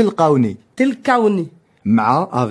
تلقاوني تلقاوني مع